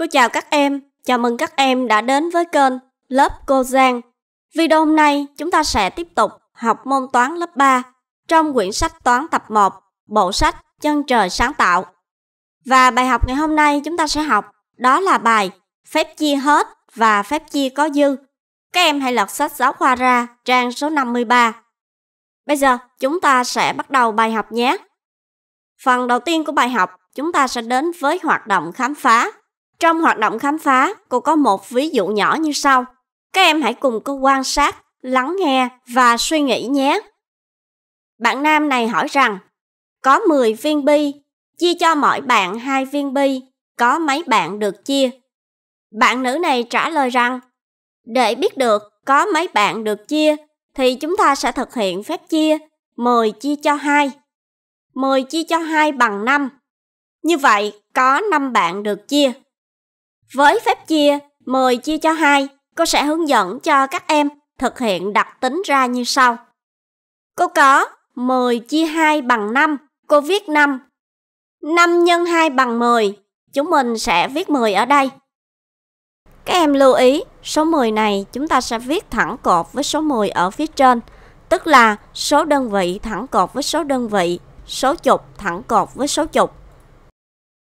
Cô chào các em, chào mừng các em đã đến với kênh Lớp Cô Giang. Video hôm nay chúng ta sẽ tiếp tục học môn toán lớp 3 trong quyển sách toán tập 1, bộ sách Chân trời sáng tạo. Và bài học ngày hôm nay chúng ta sẽ học đó là bài Phép chia hết và phép chia có dư. Các em hãy lật sách giáo khoa ra trang số 53. Bây giờ chúng ta sẽ bắt đầu bài học nhé. Phần đầu tiên của bài học chúng ta sẽ đến với hoạt động khám phá trong hoạt động khám phá, cô có một ví dụ nhỏ như sau. Các em hãy cùng cô quan sát, lắng nghe và suy nghĩ nhé. Bạn nam này hỏi rằng, có 10 viên bi, chia cho mỗi bạn hai viên bi, có mấy bạn được chia? Bạn nữ này trả lời rằng, để biết được có mấy bạn được chia thì chúng ta sẽ thực hiện phép chia 10 chia cho 2. 10 chia cho 2 bằng 5. Như vậy có 5 bạn được chia. Với phép chia 10 chia cho 2, cô sẽ hướng dẫn cho các em thực hiện đặt tính ra như sau. Cô có 10 chia 2 bằng 5, cô viết 5. 5 nhân 2 bằng 10, chúng mình sẽ viết 10 ở đây. Các em lưu ý, số 10 này chúng ta sẽ viết thẳng cột với số 10 ở phía trên, tức là số đơn vị thẳng cột với số đơn vị, số chục thẳng cột với số chục.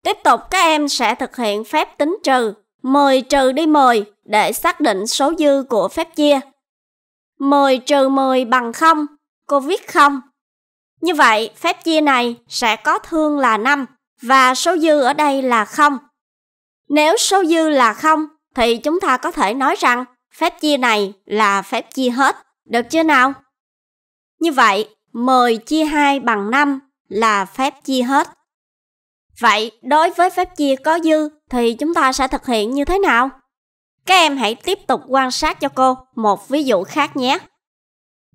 Tiếp tục các em sẽ thực hiện phép tính trừ 10 trừ đi 10 để xác định số dư của phép chia. 10 trừ 10 bằng 0, cô viết 0. Như vậy, phép chia này sẽ có thương là 5 và số dư ở đây là 0. Nếu số dư là 0 thì chúng ta có thể nói rằng phép chia này là phép chia hết, được chưa nào? Như vậy, 10 chia 2 bằng 5 là phép chia hết. Vậy đối với phép chia có dư thì chúng ta sẽ thực hiện như thế nào? Các em hãy tiếp tục quan sát cho cô một ví dụ khác nhé.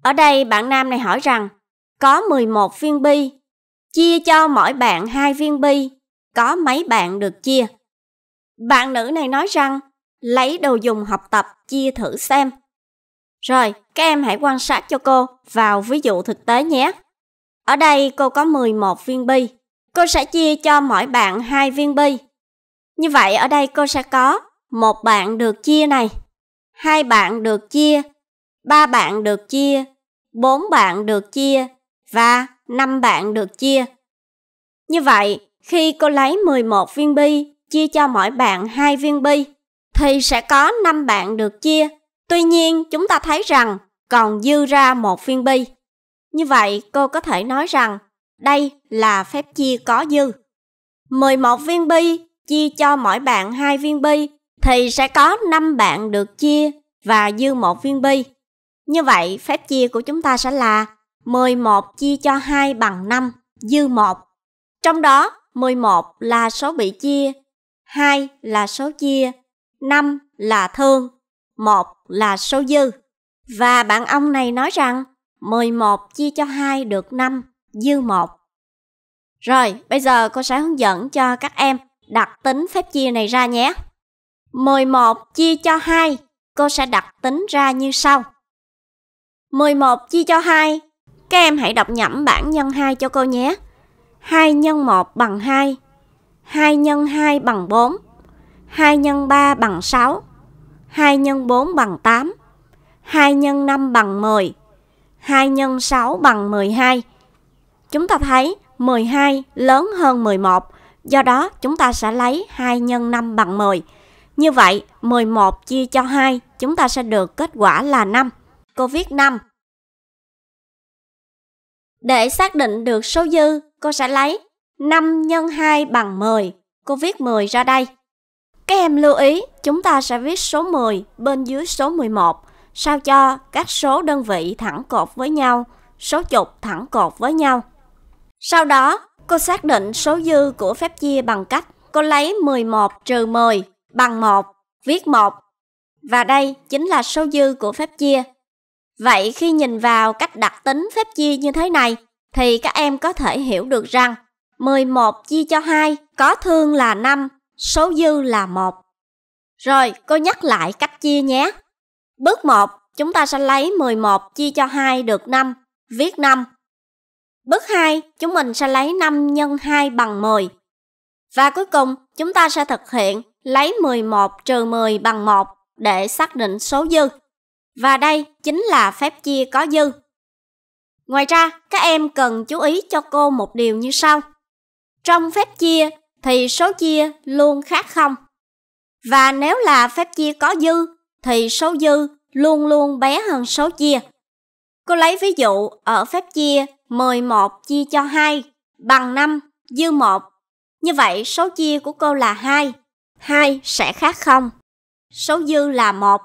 Ở đây bạn nam này hỏi rằng có 11 viên bi, chia cho mỗi bạn hai viên bi, có mấy bạn được chia? Bạn nữ này nói rằng lấy đồ dùng học tập chia thử xem. Rồi, các em hãy quan sát cho cô vào ví dụ thực tế nhé. Ở đây cô có 11 viên bi. Cô sẽ chia cho mỗi bạn hai viên bi. Như vậy ở đây cô sẽ có một bạn được chia này, hai bạn được chia, ba bạn được chia, bốn bạn được chia và năm bạn được chia. Như vậy, khi cô lấy 11 viên bi chia cho mỗi bạn hai viên bi thì sẽ có năm bạn được chia. Tuy nhiên, chúng ta thấy rằng còn dư ra một viên bi. Như vậy, cô có thể nói rằng đây là phép chia có dư. 11 viên bi chia cho mỗi bạn 2 viên bi thì sẽ có 5 bạn được chia và dư 1 viên bi. Như vậy, phép chia của chúng ta sẽ là 11 chia cho 2 bằng 5, dư 1. Trong đó, 11 là số bị chia, 2 là số chia, 5 là thương, 1 là số dư. Và bạn ông này nói rằng 11 chia cho 2 được 5, dư một. Rồi, bây giờ cô sẽ hướng dẫn cho các em đặt tính phép chia này ra nhé. 11 chia cho 2, cô sẽ đặt tính ra như sau. 11 chia cho 2, các em hãy đọc nhẩm bảng nhân 2 cho cô nhé. 2 x 1 bằng 2, 2 x 2 bằng 4, 2 x 3 bằng 6, 2 x 4 bằng 8, 2 x 5 bằng 10, 2 x 6 bằng 12 Chúng ta thấy 12 lớn hơn 11, do đó chúng ta sẽ lấy 2 x 5 bằng 10. Như vậy, 11 chia cho 2, chúng ta sẽ được kết quả là 5. Cô viết 5. Để xác định được số dư, cô sẽ lấy 5 x 2 bằng 10. Cô viết 10 ra đây. Các em lưu ý, chúng ta sẽ viết số 10 bên dưới số 11, sao cho các số đơn vị thẳng cột với nhau, số chục thẳng cột với nhau. Sau đó, cô xác định số dư của phép chia bằng cách cô lấy 11 trừ 10 bằng 1, viết 1. Và đây chính là số dư của phép chia. Vậy khi nhìn vào cách đặt tính phép chia như thế này, thì các em có thể hiểu được rằng 11 chia cho 2 có thương là 5, số dư là 1. Rồi, cô nhắc lại cách chia nhé. Bước 1, chúng ta sẽ lấy 11 chia cho 2 được 5, viết 5. Bước 2, chúng mình sẽ lấy 5 x 2 bằng 10. Và cuối cùng, chúng ta sẽ thực hiện lấy 11 trừ 10 bằng 1 để xác định số dư. Và đây chính là phép chia có dư. Ngoài ra, các em cần chú ý cho cô một điều như sau. Trong phép chia thì số chia luôn khác không. Và nếu là phép chia có dư thì số dư luôn luôn bé hơn số chia. Cô lấy ví dụ ở phép chia 11 chia cho 2 bằng 5 dư 1. Như vậy số chia của cô là 2. 2 sẽ khác không? Số dư là 1.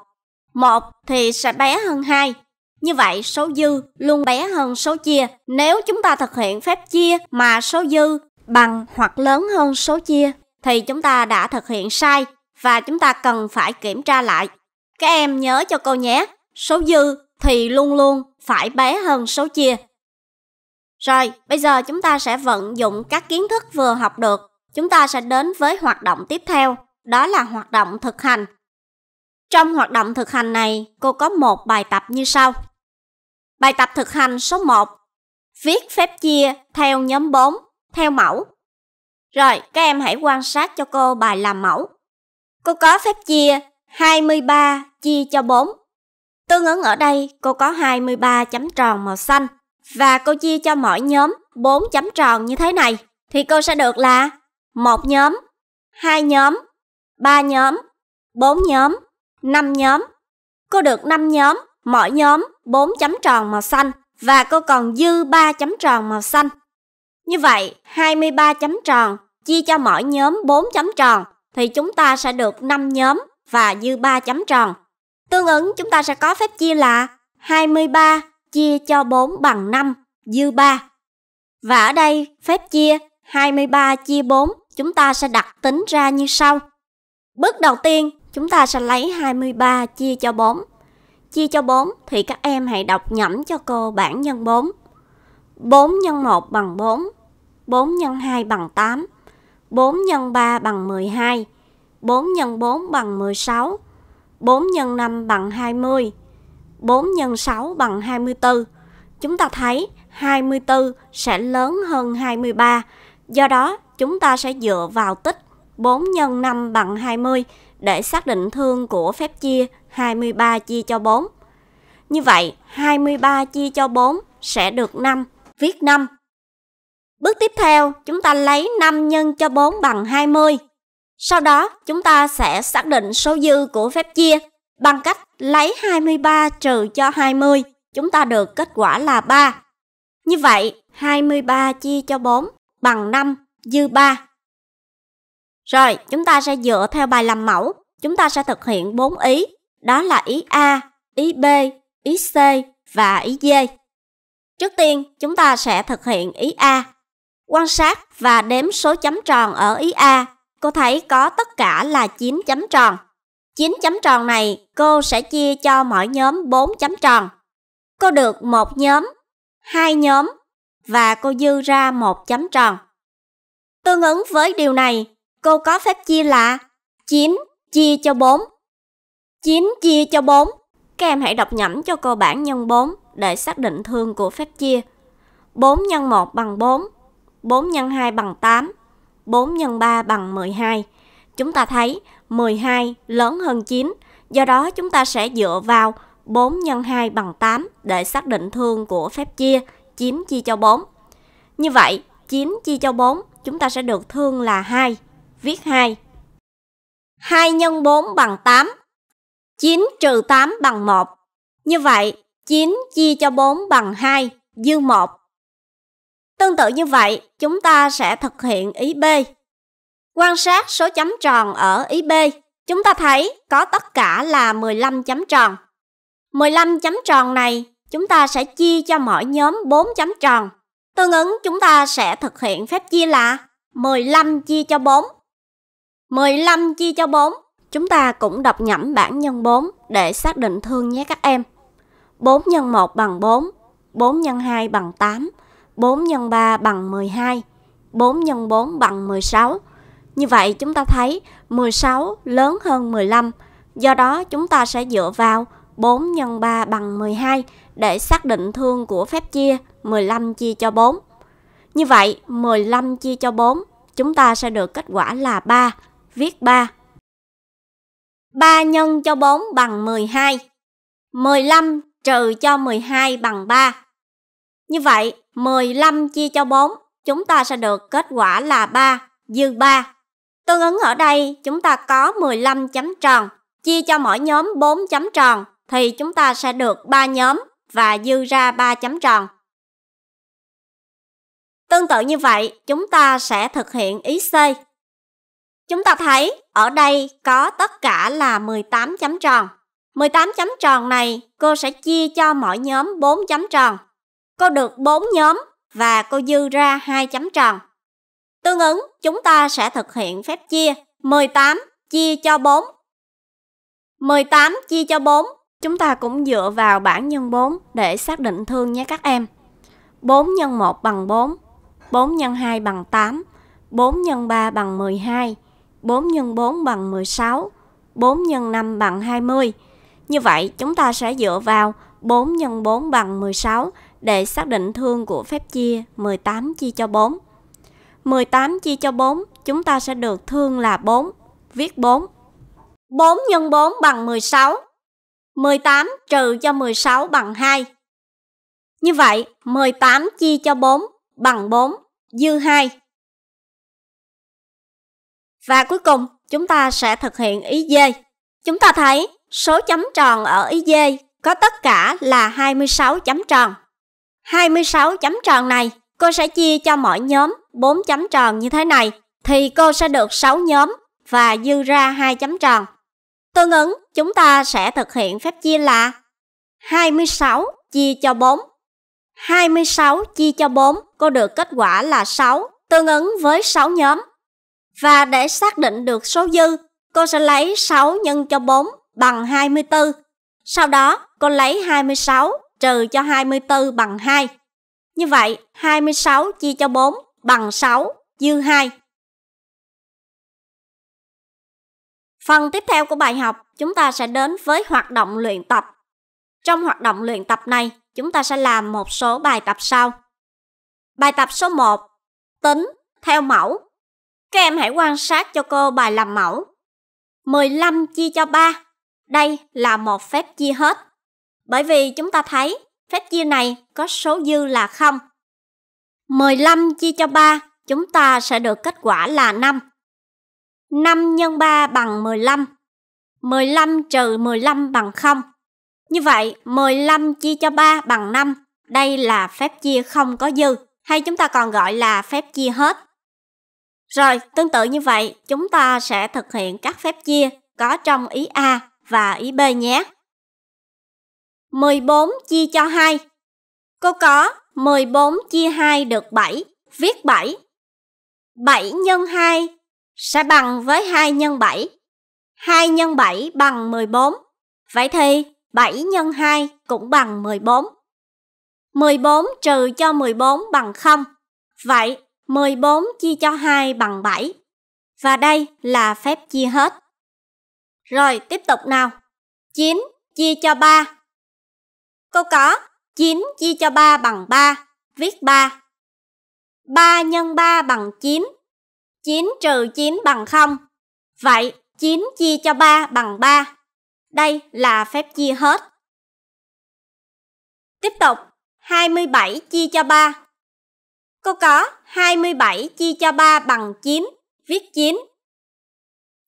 1 thì sẽ bé hơn 2. Như vậy số dư luôn bé hơn số chia. Nếu chúng ta thực hiện phép chia mà số dư bằng hoặc lớn hơn số chia thì chúng ta đã thực hiện sai và chúng ta cần phải kiểm tra lại. Các em nhớ cho cô nhé, số dư thì luôn luôn phải bé hơn số chia rồi, bây giờ chúng ta sẽ vận dụng các kiến thức vừa học được. Chúng ta sẽ đến với hoạt động tiếp theo, đó là hoạt động thực hành. Trong hoạt động thực hành này, cô có một bài tập như sau. Bài tập thực hành số 1. Viết phép chia theo nhóm 4, theo mẫu. Rồi, các em hãy quan sát cho cô bài làm mẫu. Cô có phép chia 23 chia cho 4. Tương ứng ở đây, cô có 23 chấm tròn màu xanh và cô chia cho mỗi nhóm 4 chấm tròn như thế này thì cô sẽ được là một nhóm, hai nhóm, ba nhóm, bốn nhóm, năm nhóm. Cô được 5 nhóm, mỗi nhóm 4 chấm tròn màu xanh và cô còn dư 3 chấm tròn màu xanh. Như vậy, 23 chấm tròn chia cho mỗi nhóm 4 chấm tròn thì chúng ta sẽ được 5 nhóm và dư 3 chấm tròn. Tương ứng chúng ta sẽ có phép chia là 23 chia cho 4 bằng 5, dư 3. Và ở đây, phép chia 23 chia 4, chúng ta sẽ đặt tính ra như sau. Bước đầu tiên, chúng ta sẽ lấy 23 chia cho 4. Chia cho 4 thì các em hãy đọc nhẩm cho cô bảng nhân 4. 4 x 1 bằng 4, 4 x 2 bằng 8, 4 x 3 bằng 12, 4 x 4 bằng 16, 4 x 5 bằng 20, 4 x 6 bằng 24. Chúng ta thấy 24 sẽ lớn hơn 23, do đó chúng ta sẽ dựa vào tích 4 x 5 bằng 20 để xác định thương của phép chia 23 chia cho 4. Như vậy, 23 chia cho 4 sẽ được 5. Viết 5. Bước tiếp theo, chúng ta lấy 5 nhân cho 4 bằng 20. Sau đó, chúng ta sẽ xác định số dư của phép chia Bằng cách lấy 23 trừ cho 20, chúng ta được kết quả là 3. Như vậy, 23 chia cho 4 bằng 5 dư 3. Rồi, chúng ta sẽ dựa theo bài làm mẫu, chúng ta sẽ thực hiện 4 ý, đó là ý A, ý B, ý C và ý D. Trước tiên, chúng ta sẽ thực hiện ý A. Quan sát và đếm số chấm tròn ở ý A, cô thấy có tất cả là 9 chấm tròn. 9 chấm tròn này cô sẽ chia cho mỗi nhóm 4 chấm tròn. Cô được một nhóm, hai nhóm và cô dư ra một chấm tròn. Tương ứng với điều này, cô có phép chia là 9 chia cho 4. 9 chia cho 4. Các em hãy đọc nhẩm cho cô bảng nhân 4 để xác định thương của phép chia. 4 x 1 bằng 4, 4 x 2 bằng 8, 4 x 3 bằng 12. Chúng ta thấy 12 lớn hơn 9, do đó chúng ta sẽ dựa vào 4 x 2 bằng 8 để xác định thương của phép chia 9 chia cho 4. Như vậy, 9 chia cho 4 chúng ta sẽ được thương là 2. Viết 2. 2 x 4 bằng 8. 9 trừ 8 bằng 1. Như vậy, 9 chia cho 4 bằng 2, dư 1. Tương tự như vậy, chúng ta sẽ thực hiện ý B Quan sát số chấm tròn ở ý B, chúng ta thấy có tất cả là 15 chấm tròn. 15 chấm tròn này chúng ta sẽ chia cho mỗi nhóm 4 chấm tròn. Tương ứng chúng ta sẽ thực hiện phép chia là 15 chia cho 4. 15 chia cho 4, chúng ta cũng đọc nhẩm bảng nhân 4 để xác định thương nhé các em. 4 x 1 bằng 4, 4 x 2 bằng 8, 4 x 3 bằng 12, 4 x 4 bằng 16, như vậy chúng ta thấy 16 lớn hơn 15, do đó chúng ta sẽ dựa vào 4 x 3 bằng 12 để xác định thương của phép chia 15 chia cho 4. Như vậy 15 chia cho 4 chúng ta sẽ được kết quả là 3, viết 3. 3 nhân cho 4 bằng 12. 15 trừ cho 12 bằng 3. Như vậy, 15 chia cho 4, chúng ta sẽ được kết quả là 3, dư 3. Tương ứng ở đây chúng ta có 15 chấm tròn, chia cho mỗi nhóm 4 chấm tròn thì chúng ta sẽ được 3 nhóm và dư ra 3 chấm tròn. Tương tự như vậy, chúng ta sẽ thực hiện ý C. Chúng ta thấy ở đây có tất cả là 18 chấm tròn. 18 chấm tròn này cô sẽ chia cho mỗi nhóm 4 chấm tròn. Cô được 4 nhóm và cô dư ra 2 chấm tròn. Tương ứng, chúng ta sẽ thực hiện phép chia 18 chia cho 4. 18 chia cho 4, chúng ta cũng dựa vào bảng nhân 4 để xác định thương nhé các em. 4 x 1 bằng 4, 4 x 2 bằng 8, 4 x 3 bằng 12, 4 x 4 bằng 16, 4 x 5 bằng 20. Như vậy, chúng ta sẽ dựa vào 4 x 4 bằng 16 để xác định thương của phép chia 18 chia cho 4. 18 chia cho 4, chúng ta sẽ được thương là 4. Viết 4. 4 x 4 bằng 16. 18 trừ cho 16 bằng 2. Như vậy, 18 chia cho 4 bằng 4, dư 2. Và cuối cùng, chúng ta sẽ thực hiện ý D. Chúng ta thấy số chấm tròn ở ý D có tất cả là 26 chấm tròn. 26 chấm tròn này Cô sẽ chia cho mỗi nhóm 4 chấm tròn như thế này thì cô sẽ được 6 nhóm và dư ra 2 chấm tròn. Tương ứng, chúng ta sẽ thực hiện phép chia là 26 chia cho 4. 26 chia cho 4, cô được kết quả là 6, tương ứng với 6 nhóm. Và để xác định được số dư, cô sẽ lấy 6 nhân cho 4 bằng 24. Sau đó, cô lấy 26 trừ cho 24 bằng 2. Như vậy, 26 chia cho 4 bằng 6, dư 2. Phần tiếp theo của bài học, chúng ta sẽ đến với hoạt động luyện tập. Trong hoạt động luyện tập này, chúng ta sẽ làm một số bài tập sau. Bài tập số 1, tính theo mẫu. Các em hãy quan sát cho cô bài làm mẫu. 15 chia cho 3. Đây là một phép chia hết. Bởi vì chúng ta thấy phép chia này có số dư là 0. 15 chia cho 3, chúng ta sẽ được kết quả là 5. 5 x 3 bằng 15. 15 trừ 15 bằng 0. Như vậy, 15 chia cho 3 bằng 5. Đây là phép chia không có dư, hay chúng ta còn gọi là phép chia hết. Rồi, tương tự như vậy, chúng ta sẽ thực hiện các phép chia có trong ý A và ý B nhé. 14 chia cho 2. Cô có 14 chia 2 được 7, viết 7. 7 nhân 2 sẽ bằng với 2 nhân 7. 2 nhân 7 bằng 14. Vậy thì 7 nhân 2 cũng bằng 14. 14 trừ cho 14 bằng 0. Vậy 14 chia cho 2 bằng 7. Và đây là phép chia hết. Rồi tiếp tục nào. 9 chia cho 3 Câu có 9 chia cho 3 bằng 3, viết 3. 3 x 3 bằng 9. 9 trừ 9 bằng 0. Vậy 9 chia cho 3 bằng 3. Đây là phép chia hết. Tiếp tục, 27 chia cho 3. Câu có 27 chia cho 3 bằng 9, viết 9.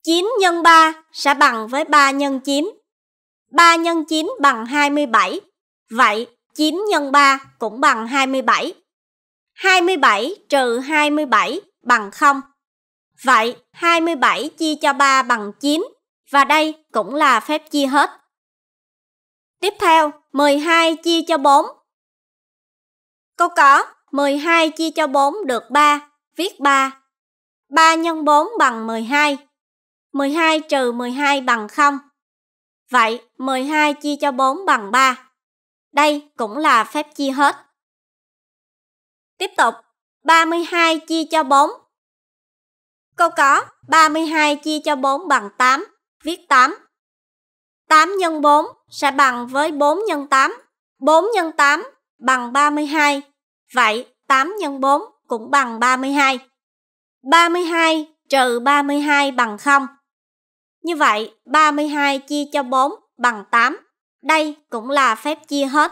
9 x 3 sẽ bằng với 3 x 9. 3 x 9 bằng 27 Vậy 9 nhân 3 cũng bằng 27. 27 trừ 27 bằng 0. Vậy 27 chia cho 3 bằng 9 và đây cũng là phép chia hết. Tiếp theo, 12 chia cho 4. Câu có 12 chia cho 4 được 3, viết 3. 3 nhân 4 bằng 12. 12 trừ 12 bằng 0. Vậy 12 chia cho 4 bằng 3. Đây cũng là phép chia hết. Tiếp tục, 32 chia cho 4. Câu có 32 chia cho 4 bằng 8, viết 8. 8 x 4 sẽ bằng với 4 x 8. 4 x 8 bằng 32. Vậy 8 x 4 cũng bằng 32. 32 trừ 32 bằng 0. Như vậy 32 chia cho 4 bằng 8. Đây cũng là phép chia hết.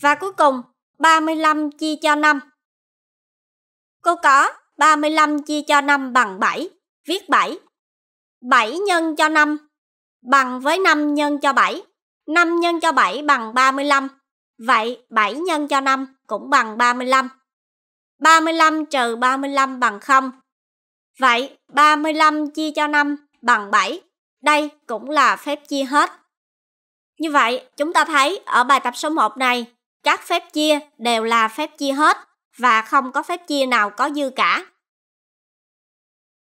Và cuối cùng, 35 chia cho 5. Cô có 35 chia cho 5 bằng 7, viết 7. 7 nhân cho 5 bằng với 5 nhân cho 7. 5 nhân cho 7 bằng 35. Vậy 7 nhân cho 5 cũng bằng 35. 35 trừ 35 bằng 0. Vậy 35 chia cho 5 bằng 7. Đây cũng là phép chia hết. Như vậy, chúng ta thấy ở bài tập số 1 này, các phép chia đều là phép chia hết và không có phép chia nào có dư cả.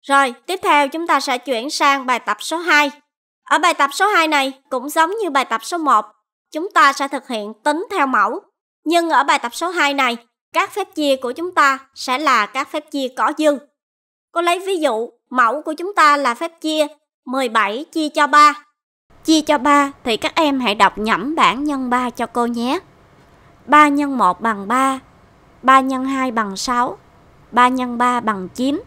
Rồi, tiếp theo chúng ta sẽ chuyển sang bài tập số 2. Ở bài tập số 2 này cũng giống như bài tập số 1, chúng ta sẽ thực hiện tính theo mẫu. Nhưng ở bài tập số 2 này, các phép chia của chúng ta sẽ là các phép chia có dư. Cô lấy ví dụ, mẫu của chúng ta là phép chia 17 chia cho 3. Chia cho 3 thì các em hãy đọc nhẩm bảng nhân 3 cho cô nhé. 3 x 1 bằng 3, 3 x 2 bằng 6, 3 x 3 bằng 9,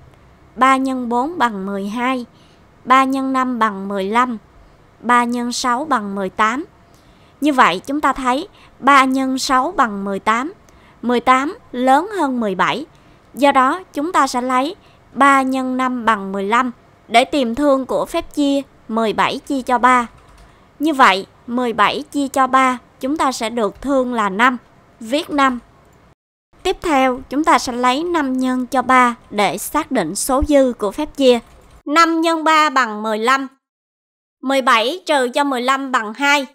3 x 4 bằng 12, 3 x 5 bằng 15, 3 x 6 bằng 18. Như vậy chúng ta thấy 3 x 6 bằng 18, 18 lớn hơn 17. Do đó chúng ta sẽ lấy 3 x 5 bằng 15 để tìm thương của phép chia 17 chia cho 3. Như vậy, 17 chia cho 3 chúng ta sẽ được thương là 5. Viết 5. Tiếp theo, chúng ta sẽ lấy 5 nhân cho 3 để xác định số dư của phép chia. 5 nhân 3 bằng 15. 17 trừ cho 15 bằng 2.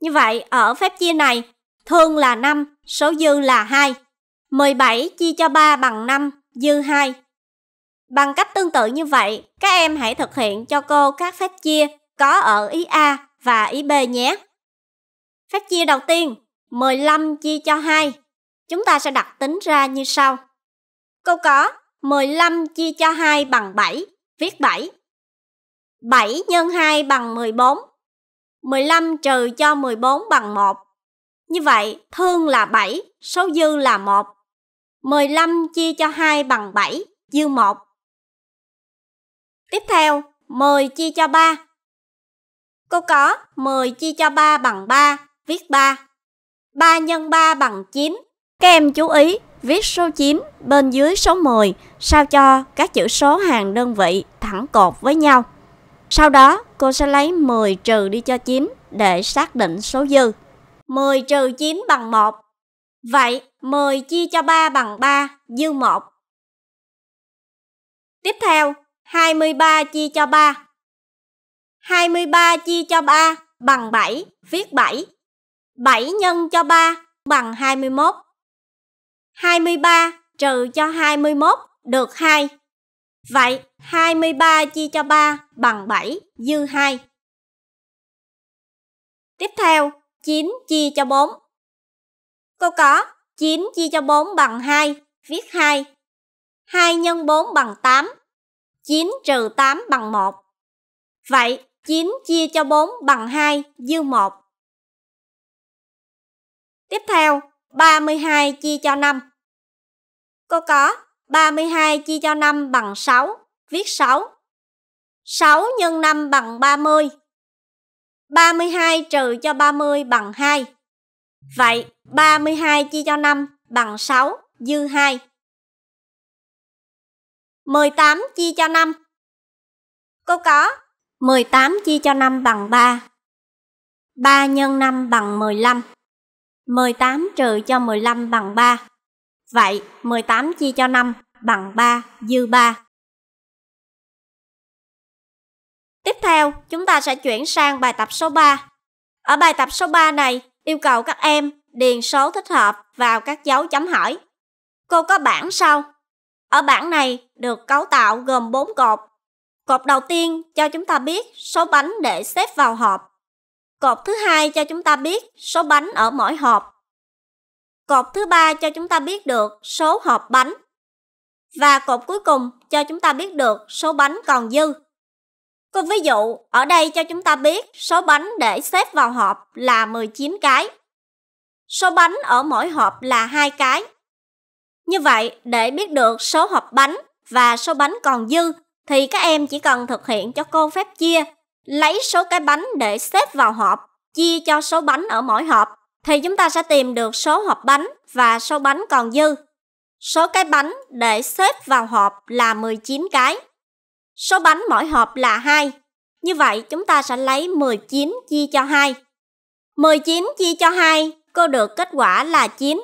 Như vậy, ở phép chia này, thương là 5, số dư là 2. 17 chia cho 3 bằng 5, dư 2. Bằng cách tương tự như vậy, các em hãy thực hiện cho cô các phép chia có ở ý A và ý B nhé. Phép chia đầu tiên, 15 chia cho 2. Chúng ta sẽ đặt tính ra như sau. Câu có 15 chia cho 2 bằng 7, viết 7. 7 nhân 2 bằng 14. 15 trừ cho 14 bằng 1. Như vậy, thương là 7, số dư là 1. 15 chia cho 2 bằng 7, dư 1. Tiếp theo, 10 chia cho 3. Cô có 10 chia cho 3 bằng 3, viết 3. 3 x 3 bằng 9. Các em chú ý, viết số 9 bên dưới số 10 sao cho các chữ số hàng đơn vị thẳng cột với nhau. Sau đó, cô sẽ lấy 10 trừ đi cho 9 để xác định số dư. 10 trừ 9 bằng 1. Vậy, 10 chia cho 3 bằng 3, dư 1. Tiếp theo, 23 chia cho 3. 23 chia cho 3 bằng 7, viết 7. 7 nhân cho 3 bằng 21. 23 trừ cho 21 được 2. Vậy 23 chia cho 3 bằng 7, dư 2. Tiếp theo, 9 chia cho 4. Cô có 9 chia cho 4 bằng 2, viết 2. 2 nhân 4 bằng 8, 9 trừ 8 bằng 1. Vậy 9 chia cho 4 bằng 2 dư 1. Tiếp theo, 32 chia cho 5. Cô có 32 chia cho 5 bằng 6, viết 6. 6 x 5 bằng 30. 32 trừ cho 30 bằng 2. Vậy 32 chia cho 5 bằng 6 dư 2. 18 chia cho 5. Câu có 18 chia cho 5 bằng 3. 3 nhân 5 bằng 15. 18 trừ cho 15 bằng 3. Vậy 18 chia cho 5 bằng 3 dư 3. Tiếp theo, chúng ta sẽ chuyển sang bài tập số 3. Ở bài tập số 3 này, yêu cầu các em điền số thích hợp vào các dấu chấm hỏi. Cô có bảng sau ở bảng này được cấu tạo gồm 4 cột. Cột đầu tiên cho chúng ta biết số bánh để xếp vào hộp. Cột thứ hai cho chúng ta biết số bánh ở mỗi hộp. Cột thứ ba cho chúng ta biết được số hộp bánh. Và cột cuối cùng cho chúng ta biết được số bánh còn dư. Cô ví dụ, ở đây cho chúng ta biết số bánh để xếp vào hộp là 19 cái. Số bánh ở mỗi hộp là hai cái. Như vậy, để biết được số hộp bánh và số bánh còn dư thì các em chỉ cần thực hiện cho cô phép chia, lấy số cái bánh để xếp vào hộp, chia cho số bánh ở mỗi hộp thì chúng ta sẽ tìm được số hộp bánh và số bánh còn dư. Số cái bánh để xếp vào hộp là 19 cái. Số bánh mỗi hộp là 2. Như vậy chúng ta sẽ lấy 19 chia cho 2. 19 chia cho 2, cô được kết quả là 9.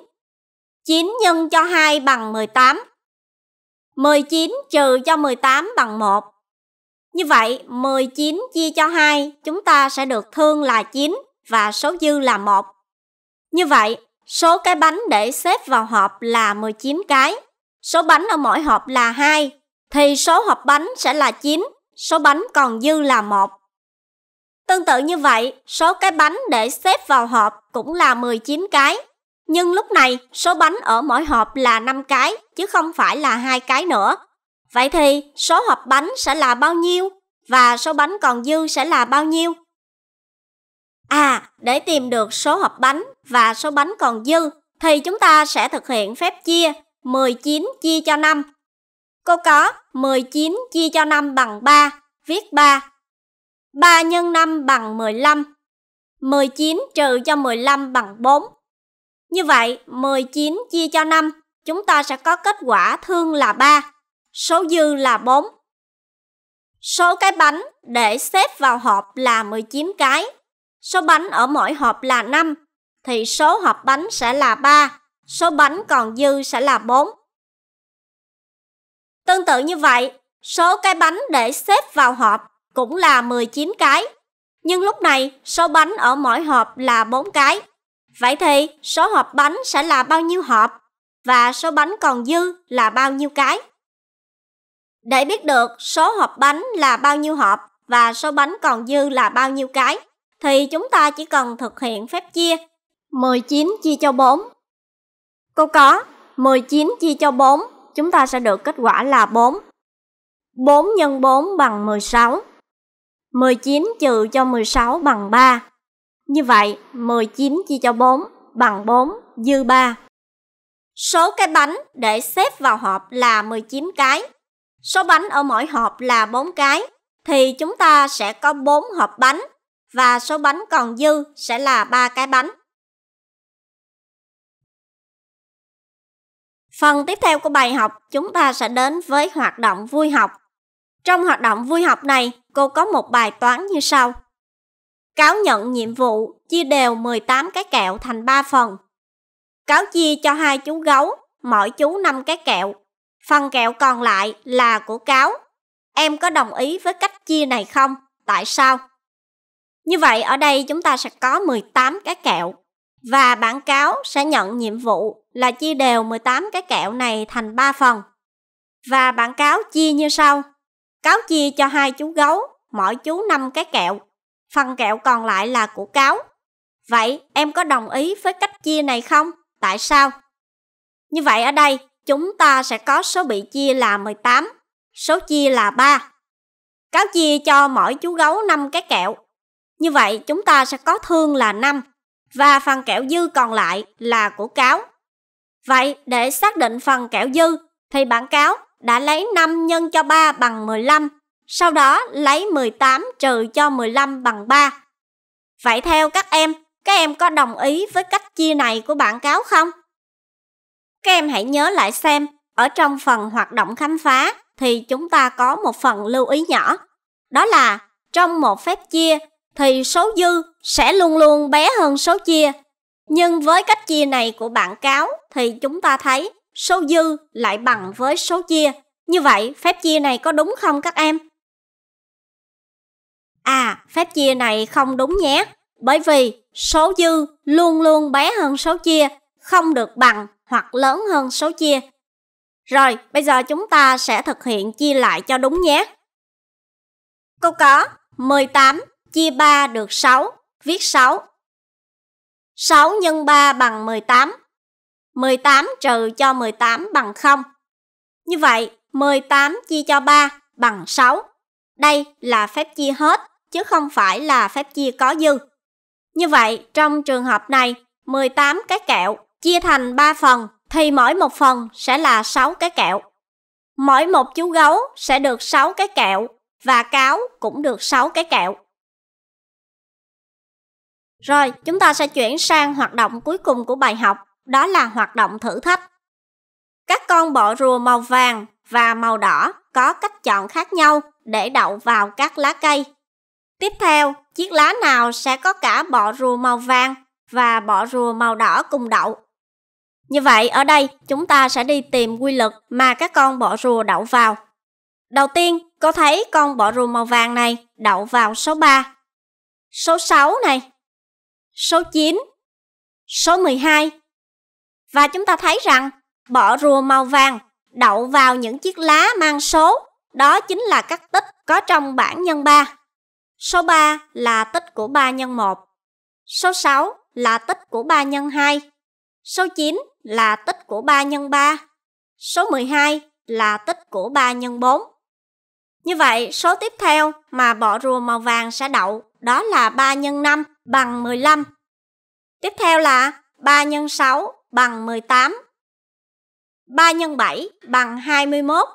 9 nhân cho 2 bằng 18. 19 trừ cho 18 bằng 1. Như vậy, 19 chia cho 2 chúng ta sẽ được thương là 9 và số dư là 1. Như vậy, số cái bánh để xếp vào hộp là 19 cái. Số bánh ở mỗi hộp là 2, thì số hộp bánh sẽ là 9, số bánh còn dư là 1. Tương tự như vậy, số cái bánh để xếp vào hộp cũng là 19 cái. Nhưng lúc này, số bánh ở mỗi hộp là 5 cái, chứ không phải là hai cái nữa. Vậy thì, số hộp bánh sẽ là bao nhiêu? Và số bánh còn dư sẽ là bao nhiêu? À, để tìm được số hộp bánh và số bánh còn dư, thì chúng ta sẽ thực hiện phép chia 19 chia cho 5. Cô có 19 chia cho 5 bằng 3, viết 3. 3 x 5 bằng 15. 19 trừ cho 15 bằng 4, như vậy, 19 chia cho 5, chúng ta sẽ có kết quả thương là 3, số dư là 4. Số cái bánh để xếp vào hộp là 19 cái. Số bánh ở mỗi hộp là 5, thì số hộp bánh sẽ là 3, số bánh còn dư sẽ là 4. Tương tự như vậy, số cái bánh để xếp vào hộp cũng là 19 cái. Nhưng lúc này, số bánh ở mỗi hộp là 4 cái. Vậy thì số hộp bánh sẽ là bao nhiêu hộp và số bánh còn dư là bao nhiêu cái? Để biết được số hộp bánh là bao nhiêu hộp và số bánh còn dư là bao nhiêu cái thì chúng ta chỉ cần thực hiện phép chia 19 chia cho 4. Câu có 19 chia cho 4 chúng ta sẽ được kết quả là 4. 4 x 4 bằng 16. 19 trừ cho 16 bằng 3. Như vậy, 19 chia cho 4 bằng 4 dư 3. Số cái bánh để xếp vào hộp là 19 cái. Số bánh ở mỗi hộp là 4 cái thì chúng ta sẽ có 4 hộp bánh và số bánh còn dư sẽ là 3 cái bánh. Phần tiếp theo của bài học, chúng ta sẽ đến với hoạt động vui học. Trong hoạt động vui học này, cô có một bài toán như sau. Cáo nhận nhiệm vụ chia đều 18 cái kẹo thành 3 phần. Cáo chia cho hai chú gấu, mỗi chú 5 cái kẹo. Phần kẹo còn lại là của cáo. Em có đồng ý với cách chia này không? Tại sao? Như vậy ở đây chúng ta sẽ có 18 cái kẹo và bản cáo sẽ nhận nhiệm vụ là chia đều 18 cái kẹo này thành 3 phần. Và bản cáo chia như sau. Cáo chia cho hai chú gấu, mỗi chú 5 cái kẹo phần kẹo còn lại là của cáo. Vậy em có đồng ý với cách chia này không? Tại sao? Như vậy ở đây, chúng ta sẽ có số bị chia là 18, số chia là 3. Cáo chia cho mỗi chú gấu 5 cái kẹo. Như vậy chúng ta sẽ có thương là 5 và phần kẹo dư còn lại là của cáo. Vậy để xác định phần kẹo dư thì bạn cáo đã lấy 5 nhân cho 3 bằng 15 sau đó lấy 18 trừ cho 15 bằng 3. Vậy theo các em, các em có đồng ý với cách chia này của bạn cáo không? Các em hãy nhớ lại xem, ở trong phần hoạt động khám phá thì chúng ta có một phần lưu ý nhỏ. Đó là trong một phép chia thì số dư sẽ luôn luôn bé hơn số chia. Nhưng với cách chia này của bạn cáo thì chúng ta thấy số dư lại bằng với số chia. Như vậy, phép chia này có đúng không các em? À, phép chia này không đúng nhé, bởi vì số dư luôn luôn bé hơn số chia, không được bằng hoặc lớn hơn số chia. Rồi, bây giờ chúng ta sẽ thực hiện chia lại cho đúng nhé. Câu có 18 chia 3 được 6, viết 6. 6 x 3 bằng 18. 18 trừ cho 18 bằng 0. Như vậy, 18 chia cho 3 bằng 6. Đây là phép chia hết chứ không phải là phép chia có dư. Như vậy, trong trường hợp này, 18 cái kẹo chia thành 3 phần thì mỗi một phần sẽ là 6 cái kẹo. Mỗi một chú gấu sẽ được 6 cái kẹo và cáo cũng được 6 cái kẹo. Rồi, chúng ta sẽ chuyển sang hoạt động cuối cùng của bài học, đó là hoạt động thử thách. Các con bọ rùa màu vàng và màu đỏ có cách chọn khác nhau để đậu vào các lá cây Tiếp theo, chiếc lá nào sẽ có cả bọ rùa màu vàng và bọ rùa màu đỏ cùng đậu. Như vậy, ở đây chúng ta sẽ đi tìm quy luật mà các con bọ rùa đậu vào. Đầu tiên, cô thấy con bọ rùa màu vàng này đậu vào số 3, số 6 này, số 9, số 12. Và chúng ta thấy rằng bọ rùa màu vàng đậu vào những chiếc lá mang số, đó chính là các tích có trong bảng nhân 3. Số 3 là tích của 3 nhân 1. Số 6 là tích của 3 nhân 2. Số 9 là tích của 3 nhân 3. Số 12 là tích của 3 nhân 4. Như vậy, số tiếp theo mà bọ rùa màu vàng sẽ đậu đó là 3 nhân 5 bằng 15. Tiếp theo là 3 nhân 6 bằng 18. 3 nhân 7 bằng 21.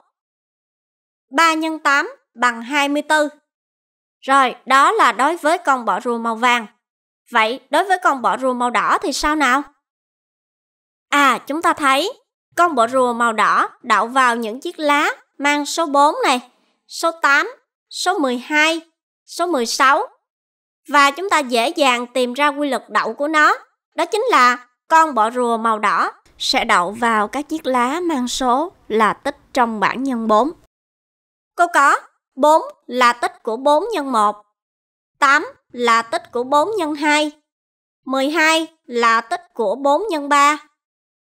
3 nhân 8 bằng 24. Rồi, đó là đối với con bọ rùa màu vàng. Vậy đối với con bọ rùa màu đỏ thì sao nào? À, chúng ta thấy con bọ rùa màu đỏ đậu vào những chiếc lá mang số 4 này, số 8, số 12, số 16. Và chúng ta dễ dàng tìm ra quy luật đậu của nó. Đó chính là con bọ rùa màu đỏ sẽ đậu vào các chiếc lá mang số là tích trong bảng nhân 4. Cô có 4 là tích của 4 nhân 1. 8 là tích của 4 nhân 2. 12 là tích của 4 nhân 3.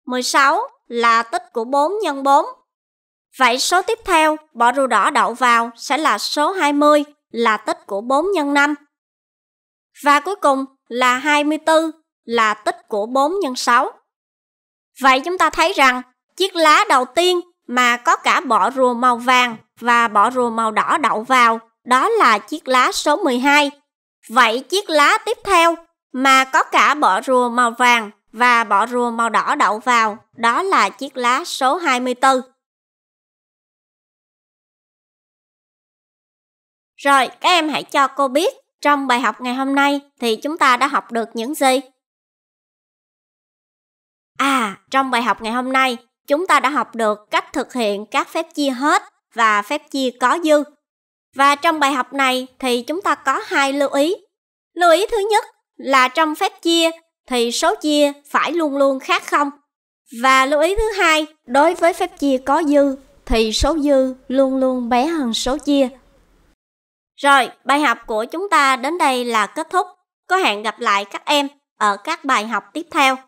16 là tích của 4 nhân 4. Vậy số tiếp theo bỏ rùa đỏ đậu vào sẽ là số 20 là tích của 4 nhân 5. Và cuối cùng là 24 là tích của 4 nhân 6. Vậy chúng ta thấy rằng chiếc lá đầu tiên mà có cả bọ rùa màu vàng và bọ rùa màu đỏ đậu vào, đó là chiếc lá số 12. Vậy chiếc lá tiếp theo mà có cả bọ rùa màu vàng và bọ rùa màu đỏ đậu vào, đó là chiếc lá số 24. Rồi, các em hãy cho cô biết trong bài học ngày hôm nay thì chúng ta đã học được những gì? À, trong bài học ngày hôm nay chúng ta đã học được cách thực hiện các phép chia hết và phép chia có dư. Và trong bài học này thì chúng ta có hai lưu ý. Lưu ý thứ nhất là trong phép chia thì số chia phải luôn luôn khác không. Và lưu ý thứ hai, đối với phép chia có dư thì số dư luôn luôn bé hơn số chia. Rồi, bài học của chúng ta đến đây là kết thúc. Có hẹn gặp lại các em ở các bài học tiếp theo.